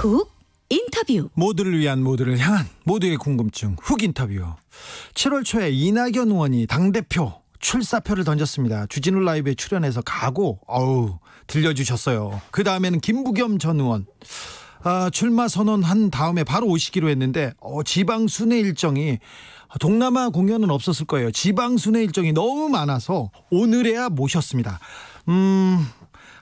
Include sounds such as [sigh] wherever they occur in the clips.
훅 인터뷰 모두를 위한 모두를 향한 모두의 궁금증 훅 인터뷰 7월 초에 이낙연 의원이 당대표 출사표를 던졌습니다. 주진우 라이브에 출연해서 가고 어우 들려주셨어요. 그 다음에는 김부겸 전 의원 아, 출마 선언한 다음에 바로 오시기로 했는데 어, 지방 순회 일정이 동남아 공연은 없었을 거예요. 지방 순회 일정이 너무 많아서 오늘에야 모셨습니다. 음,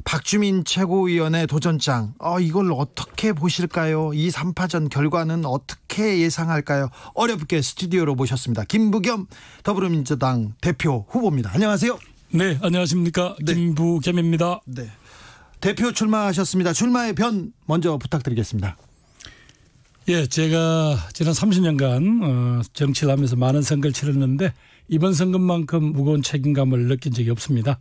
박주민 최고위원의 도전장, 어, 이걸 어떻게 보실까요? 이 3파전 결과는 어떻게 예상할까요? 어렵게 스튜디오로 모셨습니다. 김부겸 더불어민주당 대표 후보입니다. 안녕하세요. 네, 안녕하십니까. 네. 김부겸입니다. 네. 대표 출마하셨습니다. 출마의 변 먼저 부탁드리겠습니다. 예, 제가 지난 30년간 어, 정치를 하면서 많은 선거를 치렀는데 이번 선거만큼 무거운 책임감을 느낀 적이 없습니다.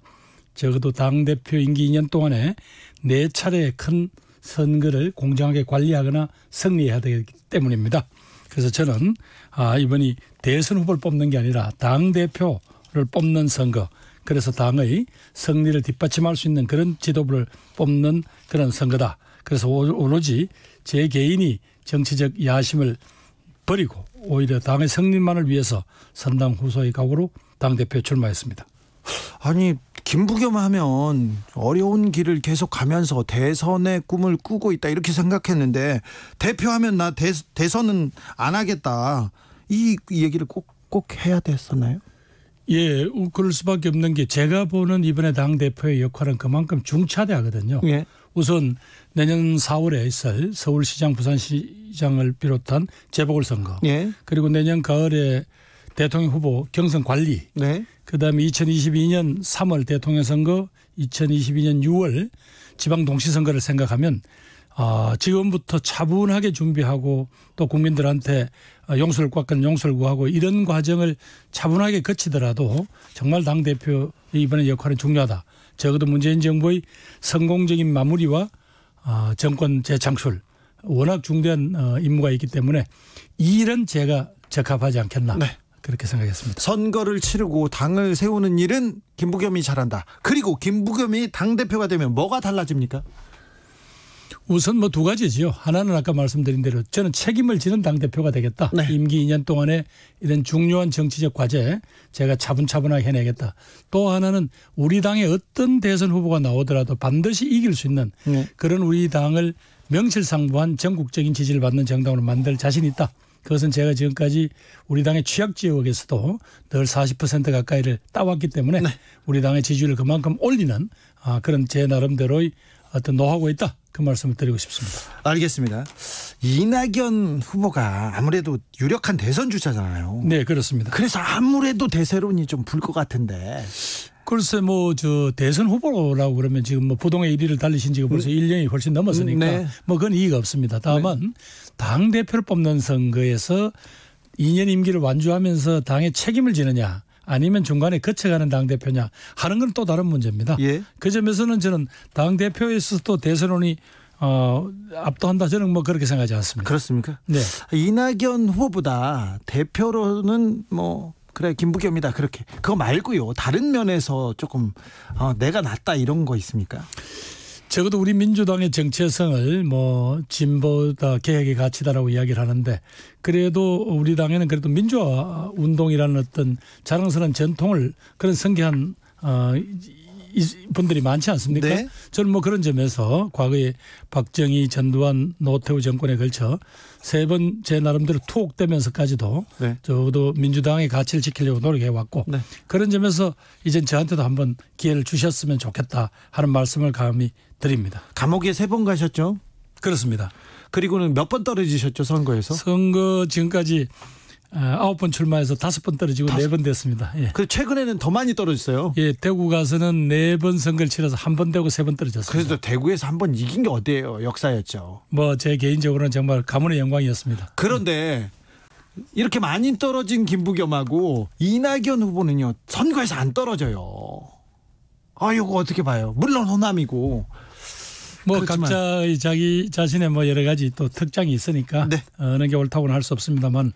적어도 당대표 임기 2년 동안에 네 차례 큰 선거를 공정하게 관리하거나 승리해야 되기 때문입니다. 그래서 저는 아, 이번이 대선 후보를 뽑는 게 아니라 당대표를 뽑는 선거 그래서 당의 승리를 뒷받침할 수 있는 그런 지도부를 뽑는 그런 선거다. 그래서 오로지 제 개인이 정치적 야심을 버리고 오히려 당의 승리만을 위해서 선당 후소의 각오로 당대표 출마했습니다. 아니 김부겸 하면 어려운 길을 계속 가면서 대선의 꿈을 꾸고 있다 이렇게 생각했는데 대표하면 나 대, 대선은 안 하겠다 이, 얘기를 꼭 꼭 해야 됐었나요? 예, 그럴 수밖에 없는 게 제가 보는 이번에 당 대표의 역할은 그만큼 중차대하거든요. 예. 우선 내년 4월에 있을 서울시장, 부산시장을 비롯한 재보궐선거, 예. 그리고 내년 가을에 대통령 후보 경선 관리. 네. 그다음에 2022년 3월 대통령 선거, 2022년 6월 지방 동시 선거를 생각하면 어, 지금부터 차분하게 준비하고 또 국민들한테 어, 용서를 꽉건 용서를 구하고 이런 과정을 차분하게 거치더라도 정말 당 대표 이번에 역할은 중요하다. 적어도 문재인 정부의 성공적인 마무리와 어, 정권 재창출 워낙 중대한 어, 임무가 있기 때문에 이 일은 제가 적합하지 않겠나. 네. 그렇게 생각했습니다. 선거를 치르고 당을 세우는 일은 김부겸이 잘한다. 그리고 김부겸이 당 대표가 되면 뭐가 달라집니까? 우선 뭐 두 가지지요. 하나는 아까 말씀드린 대로 저는 책임을 지는 당 대표가 되겠다. 네. 임기 2년 동안에 이런 중요한 정치적 과제 제가 차분차분하게 해내겠다. 또 하나는 우리 당의 어떤 대선 후보가 나오더라도 반드시 이길 수 있는 네. 그런 우리 당을 명실상부한 전국적인 지지를 받는 정당으로 만들 자신 있다. 그것은 제가 지금까지 우리 당의 취약 지역에서도 늘 40% 가까이를 따왔기 때문에 네. 우리 당의 지지율을 그만큼 올리는 아, 그런 제 나름대로의 어떤 노하우가 있다. 그 말씀을 드리고 싶습니다. 알겠습니다. 이낙연 후보가 아무래도 유력한 대선 주자잖아요. 네, 그렇습니다. 그래서 아무래도 대세론이 좀 불 것 같은데. 글쎄 뭐 저 대선 후보라고 그러면 지금 뭐 부동의 1위를 달리신 지가 벌써 음. 1년이 훨씬 넘었으니까 네. 뭐 그건 이의가 없습니다. 다만 네. 당 대표를 뽑는 선거에서 2년 임기를 완주하면서 당의 책임을 지느냐 아니면 중간에 거쳐가는 당 대표냐 하는 건 또 다른 문제입니다. 예. 그 점에서는 저는 당 대표에서 또 대선론이 어, 압도한다 저는 뭐 그렇게 생각하지 않습니다. 그렇습니까? 네. 이낙연 후보보다 대표로는 뭐 그래 김부겸이다 그렇게 그거 말고요 다른 면에서 조금 어, 내가 낫다 이런 거 있습니까? 적어도 우리 민주당의 정체성을 뭐 진보다 개혁의 가치다라고 이야기를 하는데 그래도 우리 당에는 그래도 민주화 운동이라는 어떤 자랑스러운 전통을 그런 성기한 어, 분들이 많지 않습니까? 네? 저는 뭐 그런 점에서 과거에 박정희, 전두환, 노태우 정권에 걸쳐 세번제 나름대로 투옥되면서까지도 네. 어도 민주당의 가치를 지키려고 노력해 왔고 네. 그런 점에서 이젠 저한테도 한번 기회를 주셨으면 좋겠다 하는 말씀을 감히 드립니다. 감옥에 세 번 가셨죠? 그렇습니다. 그리고는 몇 번 떨어지셨죠 선거에서? 선거 지금까지 아, 아홉 번 출마해서 다섯 번 떨어지고 네 번 됐습니다. 예. 그 최근에는 더 많이 떨어졌어요. 예, 대구 가서는 네 번 선거를 치러서 한 번 되고 세 번떨어졌습니다 그래서 대구에서 한 번 이긴 게 어디예요? 역사였죠. 뭐 제 개인적으로는 정말 가문의 영광이었습니다. 그런데 이렇게 많이 떨어진 김부겸하고 이낙연 후보는요 선거에서 안 떨어져요. 아 이거 어떻게 봐요? 물론 호남이고 뭐 각자의 자기 자신의 뭐 여러 가지 또 특장이 있으니까 네. 어, 어느 게 옳다고는 할 수 없습니다만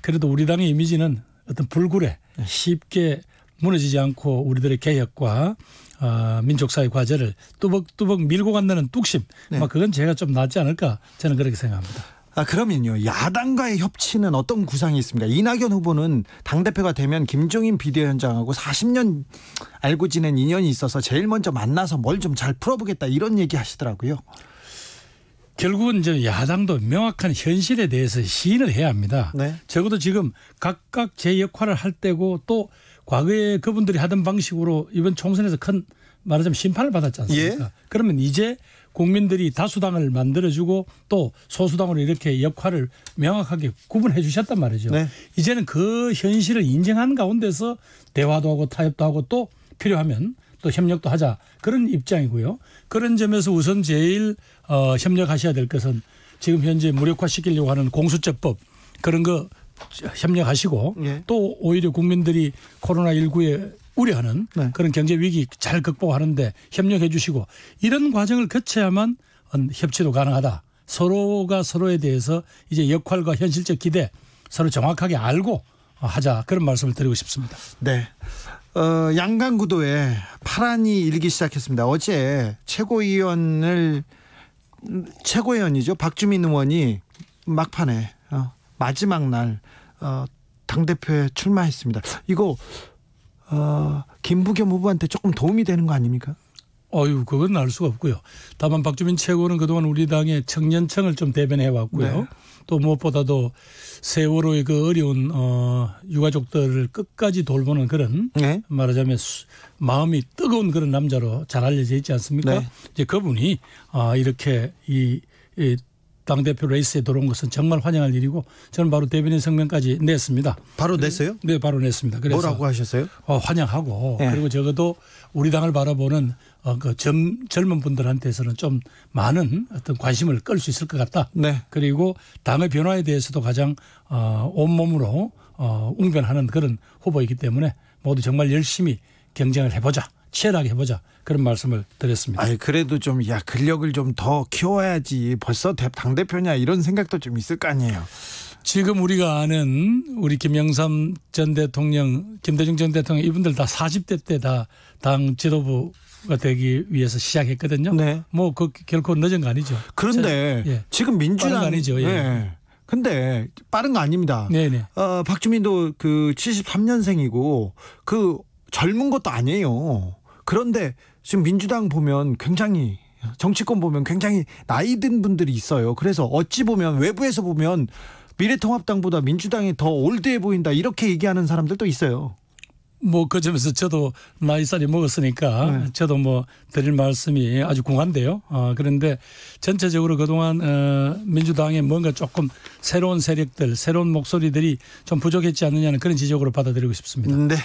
그래도 우리 당의 이미지는 어떤 불굴에 네. 쉽게 무너지지 않고 우리들의 개혁과 어, 민족사회 과제를 뚜벅뚜벅 밀고 간다는 뚝심, 네. 막 그건 제가 좀 낫지 않을까 저는 그렇게 생각합니다. 아, 그러면요. 야당과의 협치는 어떤 구상이 있습니까? 이낙연 후보는 당대표가 되면 김종인 비대위원장하고 40년 알고 지낸 인연이 있어서 제일 먼저 만나서 뭘 좀 잘 풀어보겠다 이런 얘기 하시더라고요. 결국은 이제 야당도 명확한 현실에 대해서 시인을 해야 합니다. 네. 적어도 지금 각각 제 역할을 할 때고 또 과거에 그분들이 하던 방식으로 이번 총선에서 큰 말하자면 심판을 받았지 않습니까? 예? 그러면 이제 국민들이 다수당을 만들어주고 또 소수당으로 이렇게 역할을 명확하게 구분해 주셨단 말이죠. 네. 이제는 그 현실을 인정하는 가운데서 대화도 하고 타협도 하고 또 필요하면 또 협력도 하자 그런 입장이고요. 그런 점에서 우선 제일 어, 협력하셔야 될 것은 지금 현재 무력화시키려고 하는 공수처법 그런 거 협력하시고 예. 또 오히려 국민들이 코로나 19에 우려하는 네. 그런 경제 위기 잘 극복하는데 협력해 주시고 이런 과정을 거쳐야만 협치도 가능하다. 서로가 서로에 대해서 이제 역할과 현실적 기대 서로 정확하게 알고 하자 그런 말씀을 드리고 싶습니다. 네. 어, 양강구도에 파란이 일기 시작했습니다. 어제 최고위원을 최고위원이죠 박주민 의원이 막판에 어, 마지막 날 어, 당 대표에 출마했습니다. 이거 어, 김부겸 후보한테 조금 도움이 되는 거 아닙니까? 어유 그건 알 수가 없고요. 다만 박주민 최고는 그동안 우리 당의 청년층을 좀 대변해 왔고요. 네. 또 무엇보다도 세월호의 그 어려운 어, 유가족들을 끝까지 돌보는 그런 네. 말하자면 수, 마음이 뜨거운 그런 남자로 잘 알려져 있지 않습니까? 네. 이제 그분이 아, 이렇게 이, 이 당대표 레이스에 들어온 것은 정말 환영할 일이고 저는 바로 대변인 성명까지 냈습니다. 바로 냈어요? 네, 바로 냈습니다. 그래서 뭐라고 하셨어요? 어, 환영하고 네. 그리고 적어도 우리 당을 바라보는 어, 그 젊, 젊은 분들한테서는 좀 많은 어떤 관심을 끌 수 있을 것 같다. 네. 그리고 당의 변화에 대해서도 가장 어, 온몸으로 어, 웅변하는 그런 후보이기 때문에 모두 정말 열심히 경쟁을 해보자. 치열하게 해보자 그런 말씀을 드렸습니다. 아니 그래도 좀 야 근력을 좀 더 키워야지 벌써 당 대표냐 이런 생각도 좀 있을 거 아니에요. 지금 우리가 아는 우리 김영삼 전 대통령, 김대중 전 대통령 이분들 다 40대 때 다 당 지도부 가 되기 위해서 시작했거든요. 네. 뭐그 결코 늦은 거 아니죠. 그런데 저, 예. 지금 민주당 아니죠. 예. 네. 근데 빠른 거 아닙니다. 네네. 네. 어, 박주민도 그 73년생이고 그 젊은 것도 아니에요. 그런데 지금 민주당 보면 굉장히 정치권 보면 굉장히 나이 든 분들이 있어요. 그래서 어찌 보면 외부에서 보면 미래통합당보다 민주당이 더 올드해 보인다 이렇게 얘기하는 사람들도 있어요. 뭐그 점에서 저도 나이 살이 먹었으니까 네. 저도 뭐 드릴 말씀이 아주 공한데요. 아, 어, 그런데 전체적으로 그동안 어, 민주당에 뭔가 조금 새로운 세력들, 새로운 목소리들이 좀 부족했지 않느냐는 그런 지적으로 받아들이고 싶습니다. 네.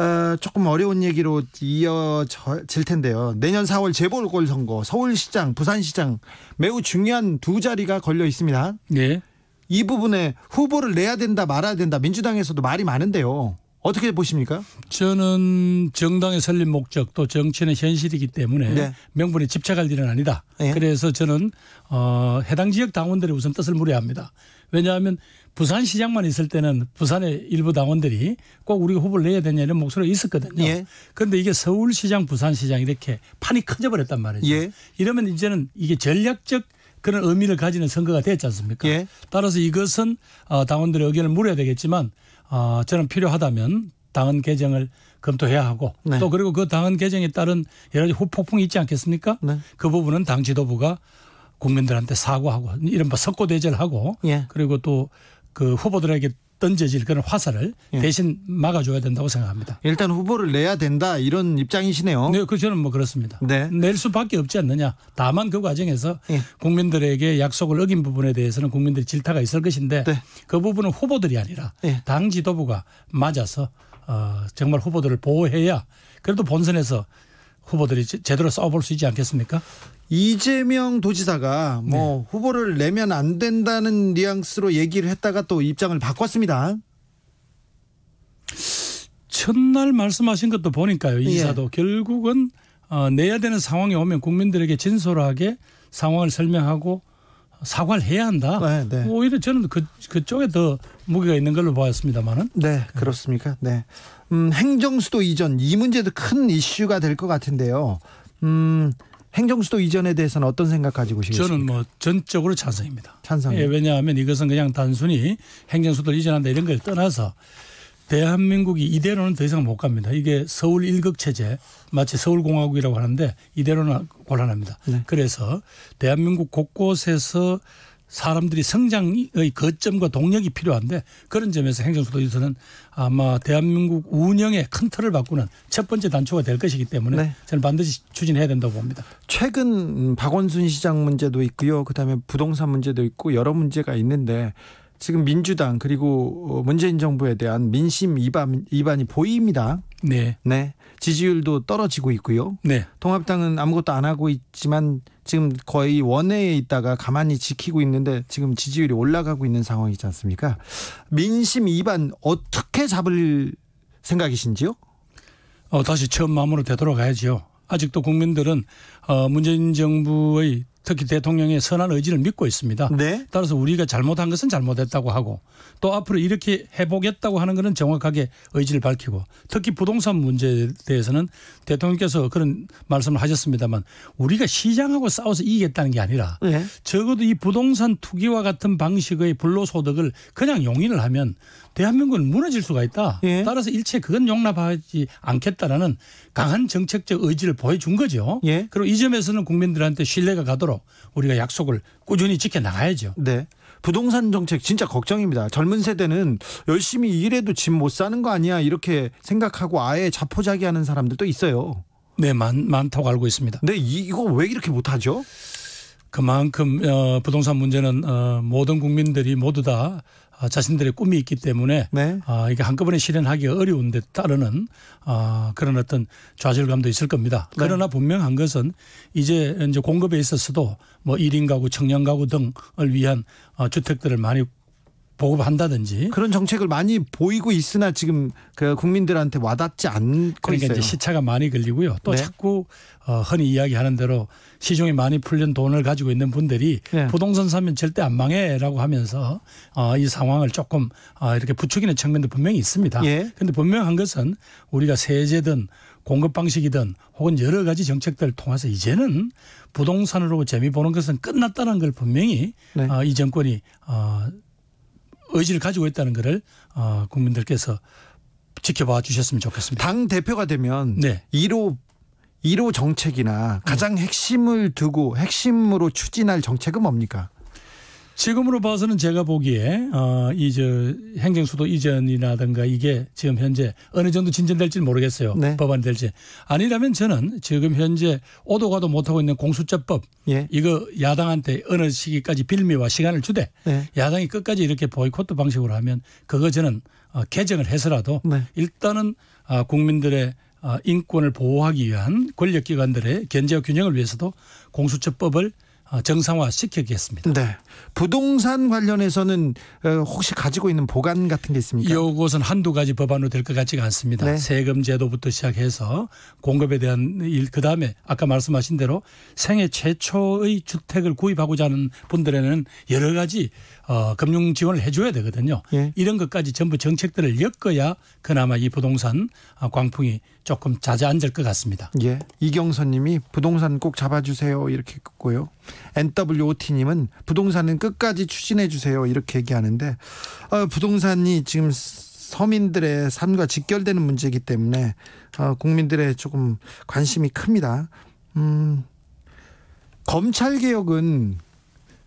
어, 조금 어려운 얘기로 이어질 텐데요. 내년 4월 재보궐 선거, 서울시장, 부산시장 매우 중요한 두 자리가 걸려 있습니다. 네. 이 부분에 후보를 내야 된다 말아야 된다 민주당에서도 말이 많은데요. 어떻게 보십니까? 저는 정당의 설립 목적 도 정치는 현실이기 때문에 네. 명분에 집착할 일은 아니다. 네. 그래서 저는 어, 해당 지역 당원들의 우선 뜻을 물어야 합니다 왜냐하면 부산시장만 있을 때는 부산의 일부 당원들이 꼭 우리가 후보를 내야 되냐 이런 목소리가 있었거든요. 예. 그런데 이게 서울시장, 부산시장 이렇게 판이 커져버렸단 말이죠. 예. 이러면 이제는 이게 전략적 그런 의미를 가지는 선거가 됐지 않습니까? 예. 따라서 이것은 어, 당원들의 의견을 물어야 되겠지만 어, 저는 필요하다면 당헌 개정을 검토해야 하고 네. 또 그리고 그 당헌 개정에 따른 여러 가지 후폭풍이 있지 않겠습니까? 네. 그 부분은 당 지도부가 국민들한테 사과하고 이른바 석고대죄를하고 예. 그리고 또 그 후보들에게 던져질 그런 화살을 예. 대신 막아줘야 된다고 생각합니다. 일단 후보를 내야 된다 이런 입장이시네요. 네, 그 저는 뭐 그렇습니다. 네. 낼 수밖에 없지 않느냐. 다만 그 과정에서 예. 국민들에게 약속을 어긴 부분에 대해서는 국민들이 질타가 있을 것인데 네. 그 부분은 후보들이 아니라 예. 당 지도부가 맞아서 어, 정말 후보들을 보호해야 그래도 본선에서 후보들이 제대로 싸워볼 수 있지 않겠습니까? 이재명 도지사가 뭐 네. 후보를 내면 안 된다는 뉘앙스로 얘기를 했다가 또 입장을 바꿨습니다. 첫날 말씀하신 것도 보니까요. 이사도 예. 결국은 어, 내야 되는 상황이 오면 국민들에게 진솔하게 상황을 설명하고 사과를 해야 한다. 네, 네. 오히려 저는 그, 그쪽에 더 무게가 있는 걸로 보았습니다만은. 네, 그렇습니까? 네. 음, 행정수도 이전 이 문제도 큰 이슈가 될 것 같은데요. 음, 행정수도 이전에 대해서는 어떤 생각 가지고 계십니까? 저는 뭐 전적으로 찬성입니다. 찬성. 예, 왜냐하면 이것은 그냥 단순히 행정수도 이전한다 이런 걸 떠나서 대한민국이 이대로는 더 이상 못 갑니다. 이게 서울 일극 체제 마치 서울공화국이라고 하는데 이대로는 곤란합니다. 네. 그래서 대한민국 곳곳에서 사람들이 성장의 거점과 동력이 필요한데 그런 점에서 행정수도지사는 아마 대한민국 운영의 큰 틀을 바꾸는 첫 번째 단초가 될 것이기 때문에 네. 저는 반드시 추진해야 된다고 봅니다. 최근 박원순 시장 문제도 있고요. 그다음에 부동산 문제도 있고 여러 문제가 있는데 지금 민주당 그리고 문재인 정부에 대한 민심 이반, 이반이 보입니다. 네. 네. 지지율도 떨어지고 있고요. 네. 통합당은 아무것도 안 하고 있지만 지금 거의 원외에 있다가 가만히 지키고 있는데 지금 지지율이 올라가고 있는 상황이지 않습니까? 민심 이반 어떻게 잡을 생각이신지요? 어, 다시 처음 마음으로 되돌아가야지요. 아직도 국민들은 어, 문재인 정부의 특히 대통령의 선한 의지를 믿고 있습니다. 네. 따라서 우리가 잘못한 것은 잘못했다고 하고 또 앞으로 이렇게 해보겠다고 하는 것은 정확하게 의지를 밝히고 특히 부동산 문제에 대해서는 대통령께서 그런 말씀을 하셨습니다만 우리가 시장하고 싸워서 이기겠다는 게 아니라 네. 적어도 이 부동산 투기와 같은 방식의 불로소득을 그냥 용인을 하면 대한민국은 무너질 수가 있다. 예. 따라서 일체 그건 용납하지 않겠다라는 강한 정책적 의지를 보여준 거죠. 예. 그리고 이 점에서는 국민들한테 신뢰가 가도록 우리가 약속을 꾸준히 지켜 나가야죠. 네. 부동산 정책 진짜 걱정입니다. 젊은 세대는 열심히 일해도 집 못 사는 거 아니야 이렇게 생각하고 아예 자포자기하는 사람들도 있어요. 네, 많, 많다고 알고 있습니다. 네, 이, 이거 왜 이렇게 못하죠? 그만큼 어, 부동산 문제는 어, 모든 국민들이 모두 다 아, 자신들의 꿈이 있기 때문에 네. 아, 이게 한꺼번에 실현하기가 어려운 데 따르는 아, 그런 어떤 좌절감도 있을 겁니다. 네. 그러나 분명한 것은 이제 이제 공급에 있어서도 뭐 1인 가구, 청년 가구 등을 위한 어, 주택들을 많이 보급한다든지 그런 정책을 많이 보이고 있으나 지금 그 국민들한테 와닿지 않고 그러니까 있어요. 이제 시차가 많이 걸리고요. 또 네. 자꾸 어, 흔히 이야기하는 대로 시중에 많이 풀린 돈을 가지고 있는 분들이 네. 부동산 사면 절대 안 망해라고 하면서 어, 이 상황을 조금 어, 이렇게 부추기는 측면도 분명히 있습니다. 그런데 예. 분명한 것은 우리가 세제든 공급 방식이든 혹은 여러 가지 정책들을 통해서 이제는 부동산으로 재미 보는 것은 끝났다는 걸 분명히 네. 어, 이 정권이 어, 의지를 가지고 있다는 것을 어, 국민들께서 지켜봐 주셨으면 좋겠습니다. 당 대표가 되면 네. 1호 1호 정책이나 가장 네. 핵심을 두고 핵심으로 추진할 정책은 뭡니까? 지금으로 봐서는 제가 보기에 어, 이저 행정수도 이전이라든가 이게 지금 현재 어느 정도 진전될지 모르겠어요. 네. 법안이 될지. 아니라면 저는 지금 현재 오도 가도 못하고 있는 공수처법 예. 이거 야당한테 어느 시기까지 빌미와 시간을 주되 네. 야당이 끝까지 이렇게 보이콧 방식으로 하면 그거 저는 어, 개정을 해서라도 네. 일단은 어, 국민들의 아, 인권을 보호하기 위한 권력기관들의 견제와 균형을 위해서도 공수처법을 어, 정상화 시켜겠습니다 네. 부동산 관련해서는 어, 혹시 가지고 있는 보관 같은 게 있습니까? 이것은 한두 가지 법안으로 될 것 같지가 않습니다. 네. 세금 제도부터 시작해서 공급에 대한 일, 그 다음에 아까 말씀하신 대로 생애 최초의 주택을 구입하고자 하는 분들에는 여러 가지 어, 금융 지원을 해줘야 되거든요. 예. 이런 것까지 전부 정책들을 엮어야 그나마 이 부동산 아, 광풍이 조금 자제앉을 것 같습니다. 예. 이경선님이 부동산 꼭 잡아주세요 이렇게 했고요. NWOT님은 부동산은 끝까지 추진해 주세요 이렇게 얘기하는데 어, 부동산이 지금 서민들의 삶과 직결되는 문제이기 때문에 어, 국민들의 조금 관심이 큽니다. 음, 검찰 개혁은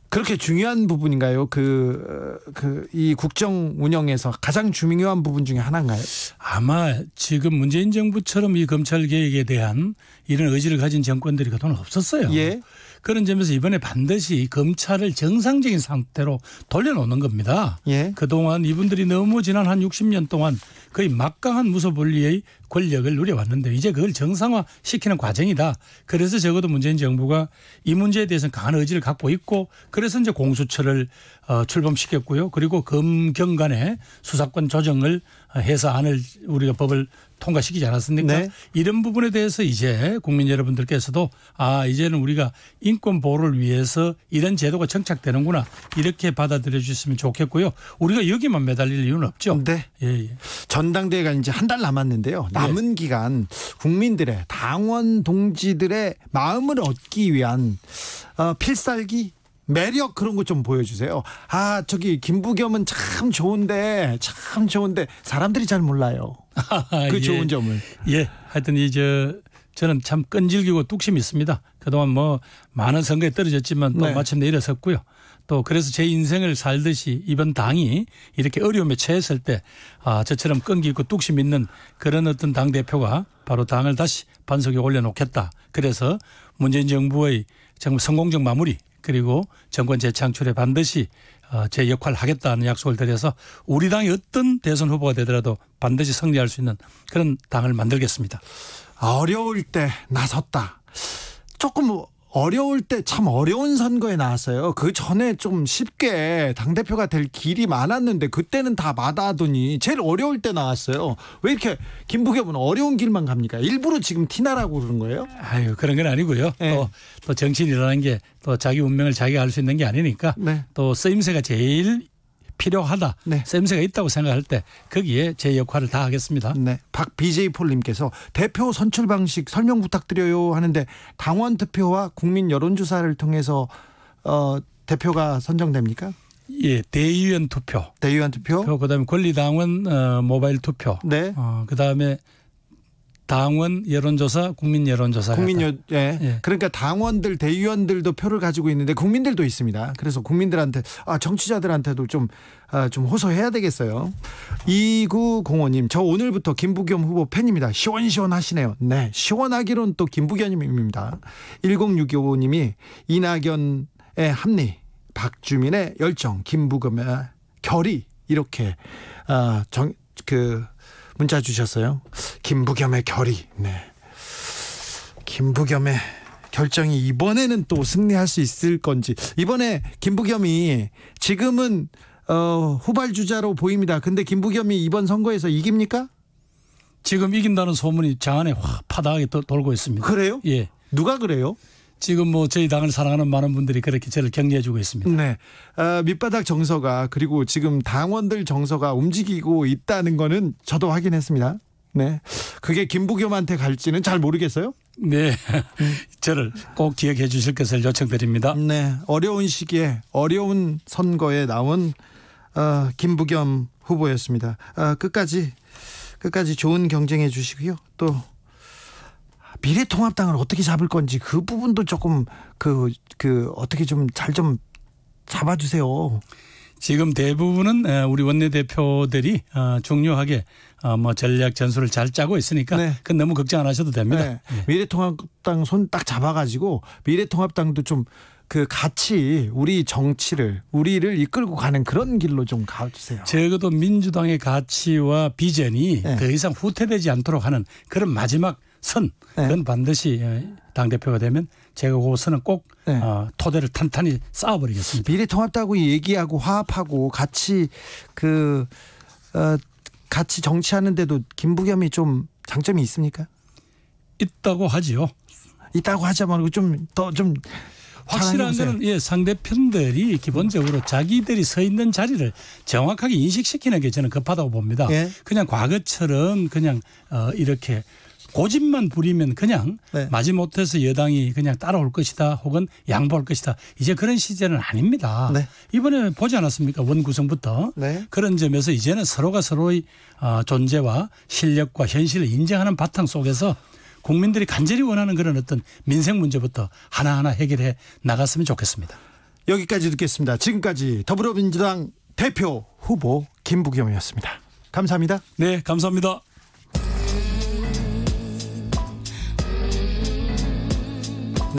그렇게 중요한 부분인가요? 그, 어, 그, 이 국정 운영에서 가장 중요한 부분 중에 하나인가요? 아마 지금 문재인 정부처럼 이 검찰 개혁에 대한 이런 의지를 가진 정권들이 그동안 없었어요. 예. 그런 점에서 이번에 반드시 검찰을 정상적인 상태로 돌려놓는 겁니다. 예. 그동안 이분들이 너무 지난 한 60년 동안 거의 막강한 무소불리의 권력을 누려왔는데 이제 그걸 정상화시키는 과정이다. 그래서 적어도 문재인 정부가 이 문제에 대해서는 강한 의지를 갖고 있고 그래서 이제 공수처를 어, 출범시켰고요. 그리고 검경 간의 수사권 조정을 어, 해서 안을 우리가 법을 통과시키지 않았습니까? 네. 이런 부분에 대해서 이제 국민 여러분들께서도 아 이제는 우리가 인권 보호를 위해서 이런 제도가 정착되는구나 이렇게 받아들여 주셨으면 좋겠고요. 우리가 여기만 매달릴 이유는 없죠. 네. 예, 예. 전당대회가 이제 한 달 남았는데요. 남은 예. 기간 국민들의 당원 동지들의 마음을 얻기 위한 어, 필살기 매력 그런 거 좀 보여주세요. 아 저기 김부겸은 참 좋은데 참 좋은데 사람들이 잘 몰라요. [laughs] 그 예. 좋은 점을. 예. 하여튼 이제 저는 참 끈질기고 뚝심이 있습니다. 그동안 뭐 많은 선거에 떨어졌지만 또 네. 마침내 일어섰고요. 또 그래서 제 인생을 살듯이 이번 당이 이렇게 어려움에 처했을 때 아, 저처럼 끈기 있고 뚝심 있는 그런 어떤 당 대표가 바로 당을 다시 반석에 올려놓겠다. 그래서 문재인 정부의 정말 성공적 마무리 그리고 정권 재창출에 반드시 어, 제 역할을 하겠다는 약속을 드려서 우리 당이 어떤 대선 후보가 되더라도 반드시 승리할 수 있는 그런 당을 만들겠습니다. 아, 어려울 때 나섰다. 조금 어려울 때 참 어려운 선거에 나왔어요. 그 전에 좀 쉽게 당대표가 될 길이 많았는데 그때는 다 마다하더니 제일 어려울 때 나왔어요. 왜 이렇게 김부겸은 어려운 길만 갑니까? 일부러 지금 티나라고 그러는 거예요? 아유, 그런 건 아니고요. 네. 또, 또정치인이라는게 또 자기 운명을 자기가 알 수 있는 게 아니니까 네. 또 쓰임새가 제일 필요하다. 네. 쌤새가 있다고 생각할 때 거기에 제 역할을 다 하겠습니다. 네. 박 BJ 폴님께서 대표 선출 방식 설명 부탁드려요 하는데 당원 투표와 국민 여론 조사를 통해서 어, 대표가 선정됩니까? 예, 대의원 투표. 대의원 투표. 그다음에 권리당원 어, 모바일 투표. 네. 어, 그다음에 당원 여론조사, 국민 여론조사. 국민 여, 예. 예. 그러니까 당원들, 대의원들도 표를 가지고 있는데 국민들도 있습니다. 그래서 국민들한테 아 정치자들한테도 좀 아, 좀 호소해야 되겠어요. 2 9 0 5님저 오늘부터 김부겸 후보 팬입니다. 시원시원하시네요. 네, 시원하기론 또 김부겸입니다. 1 0 6 5님이 이낙연의 합리, 박주민의 열정, 김부겸의 결의 이렇게 아, 정그 문자 주셨어요. 김부겸의 결의. 네. 김부겸의 결정이 이번에는 또 승리할 수 있을 건지 이번에 김부겸이 지금은 어, 후발 주자로 보입니다. 근데 김부겸이 이번 선거에서 이깁니까? 지금 이긴다는 소문이 장안에 확 파다하게 돌고 있습니다. 그래요? 예. 누가 그래요? 지금 뭐 저희 당을 사랑하는 많은 분들이 그렇게 저를 격려해주고 있습니다. 네, 어, 밑바닥 정서가 그리고 지금 당원들 정서가 움직이고 있다는 거는 저도 확인했습니다. 네, 그게 김부겸한테 갈지는 잘 모르겠어요. 네, [laughs] 저를 꼭 기억해 주실 것을 요청드립니다. 네, 어려운 시기에 어려운 선거에 나온 어, 김부겸 후보였습니다. 어, 끝까지 끝까지 좋은 경쟁해 주시고요. 또 미래통합당을 어떻게 잡을 건지 그 부분도 조금 그그 그 어떻게 좀 잘 좀 잡아주세요. 지금 대부분은 우리 원내대표들이 아, 중요하게 아, 뭐 전략 전술을 잘 짜고 있으니까 네. 그 너무 걱정 안 하셔도 됩니다. 네. 예. 미래통합당 손 딱 잡아가지고 미래통합당도 좀그 같이 우리 정치를 우리를 이끌고 가는 그런 길로 좀 가주세요. 적어도 민주당의 가치와 비전이 네. 더 이상 후퇴되지 않도록 하는 그런 마지막 선 네. 그건 반드시 예, 당 대표가 되면 제가 그 선은 꼭 네. 어, 토대를 탄탄히 쌓아버리겠습니다. 미래통합당고 얘기하고 화합하고 같이 그 어, 같이 정치하는데도 김부겸이 좀 장점이 있습니까? 있다고 하지요. 있다고 하자면 좀더 좀 확실한 거는 예, 상대편들이 기본적으로 자기들이 서 있는 자리를 정확하게 인식시키는 게 저는 급하다고 봅니다. 예? 그냥 과거처럼 그냥 어, 이렇게 고집만 부리면 그냥 네. 마지못해서 여당이 그냥 따라올 것이다 혹은 양보할 것이다 이제 그런 시절은 아닙니다. 네. 이번에 보지 않았습니까 원 구성부터 네. 그런 점에서 이제는 서로가 서로의 어, 존재와 실력과 현실을 인정하는 바탕 속에서 국민들이 간절히 원하는 그런 어떤 민생 문제부터 하나하나 해결해 나갔으면 좋겠습니다. 여기까지 듣겠습니다. 지금까지 더불어민주당 대표 후보 김부겸이었습니다. 감사합니다. 네, 감사합니다.